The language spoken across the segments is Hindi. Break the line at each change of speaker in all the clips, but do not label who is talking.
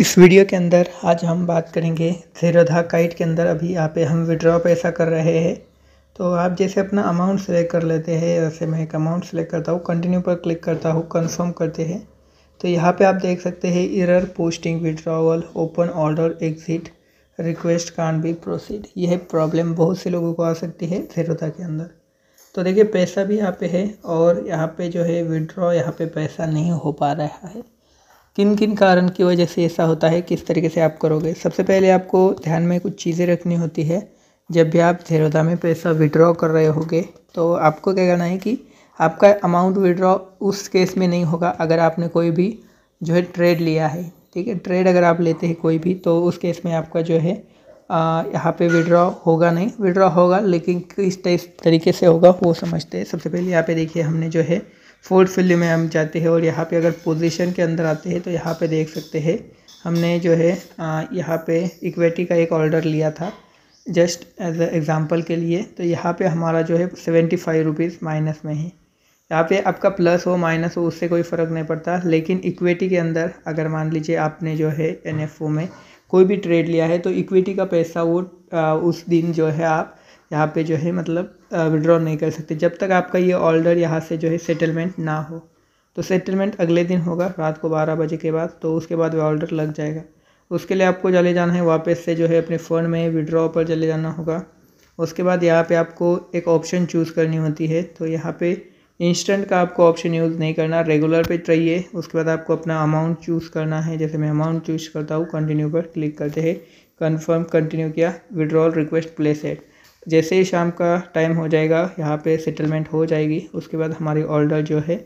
इस वीडियो के अंदर आज हम बात करेंगे जीरोधा काइट के अंदर अभी यहाँ पे हम विड्रॉ पैसा कर रहे हैं तो आप जैसे अपना अमाउंट सेलेक्ट कर लेते हैं ऐसे मैं एक अमाउंट सेलेक्ट करता हूँ कंटिन्यू पर क्लिक करता हूँ कंफर्म करते हैं तो यहाँ पे आप देख सकते हैं error posting withdrawal open order exit request can be proceed यह प्रॉब्लम बहुत से लोगों को आ सकती है जीरोधा के अंदर तो देखिए पैसा भी यहाँ पे है और यहाँ पे जो है विड्रॉ यहाँ पे पैसा नहीं हो पा रहा है किन किन कारण की वजह से ऐसा होता है किस तरीके से आप करोगे सबसे पहले आपको ध्यान में कुछ चीज़ें रखनी होती है जब भी आप जेरोदा में पैसा विड्रॉ कर रहे होगे तो आपको क्या करना है कि आपका अमाउंट विड्रॉ उस केस में नहीं होगा अगर आपने कोई भी जो है ट्रेड लिया है ठीक है ट्रेड अगर आप लेते हैं कोई भी तो उस केस में आपका जो है यहाँ पे विड्रॉ होगा नहीं विड्रॉ होगा लेकिन किस टाइप तरीके से होगा वो समझते हैं सबसे पहले यहाँ पे देखिए हमने जो है फोर्थ फील्ड में हम जाते हैं और यहाँ पे अगर पोजीशन के अंदर आते हैं तो यहाँ पे देख सकते हैं हमने जो है यहाँ पे इक्वेटी का एक ऑर्डर लिया था जस्ट एज एग्ज़ाम्पल के लिए तो यहाँ पे हमारा जो है सेवेंटी फाइव रुपीज़ माइनस में है यहाँ पे आपका प्लस हो माइनस हो उससे कोई फ़र्क नहीं पड़ता लेकिन इक्विटी के अंदर अगर मान लीजिए आपने जो है एन में कोई भी ट्रेड लिया है तो इक्विटी का पैसा वो आ, उस दिन जो है आप यहाँ पे जो है मतलब विड्रॉ नहीं कर सकते जब तक आपका ये ऑर्डर यहाँ से जो है सेटलमेंट ना हो तो सेटलमेंट अगले दिन होगा रात को बारह बजे के बाद तो उसके बाद वह ऑर्डर लग जाएगा उसके लिए आपको चले जाना है वापस से जो है अपने फ़ोन में विड्रॉ पर चले जाना होगा उसके बाद यहाँ पे आपको एक ऑप्शन चूज़ करनी होती है तो यहाँ पे इंस्टेंट का आपको ऑप्शन यूज़ नहीं करना रेगुलर पे चाहिए उसके बाद आपको अपना अमाउंट चूज़ करना है जैसे मैं अमाउंट चूज़ करता हूँ कंटिन्यू पर क्लिक करते हैं कंफर्म कंटिन्यू किया विड्रॉल रिक्वेस्ट प्लेस एट जैसे ही शाम का टाइम हो जाएगा यहाँ पे सेटलमेंट हो जाएगी उसके बाद हमारी ऑर्डर जो है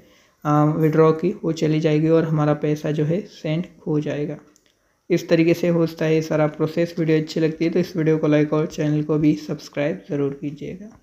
विड्रॉ um, की वो चली जाएगी और हमारा पैसा जो है सेंड हो जाएगा इस तरीके से होता है सारा प्रोसेस वीडियो अच्छी लगती है तो इस वीडियो को लाइक और चैनल को भी सब्सक्राइब ज़रूर कीजिएगा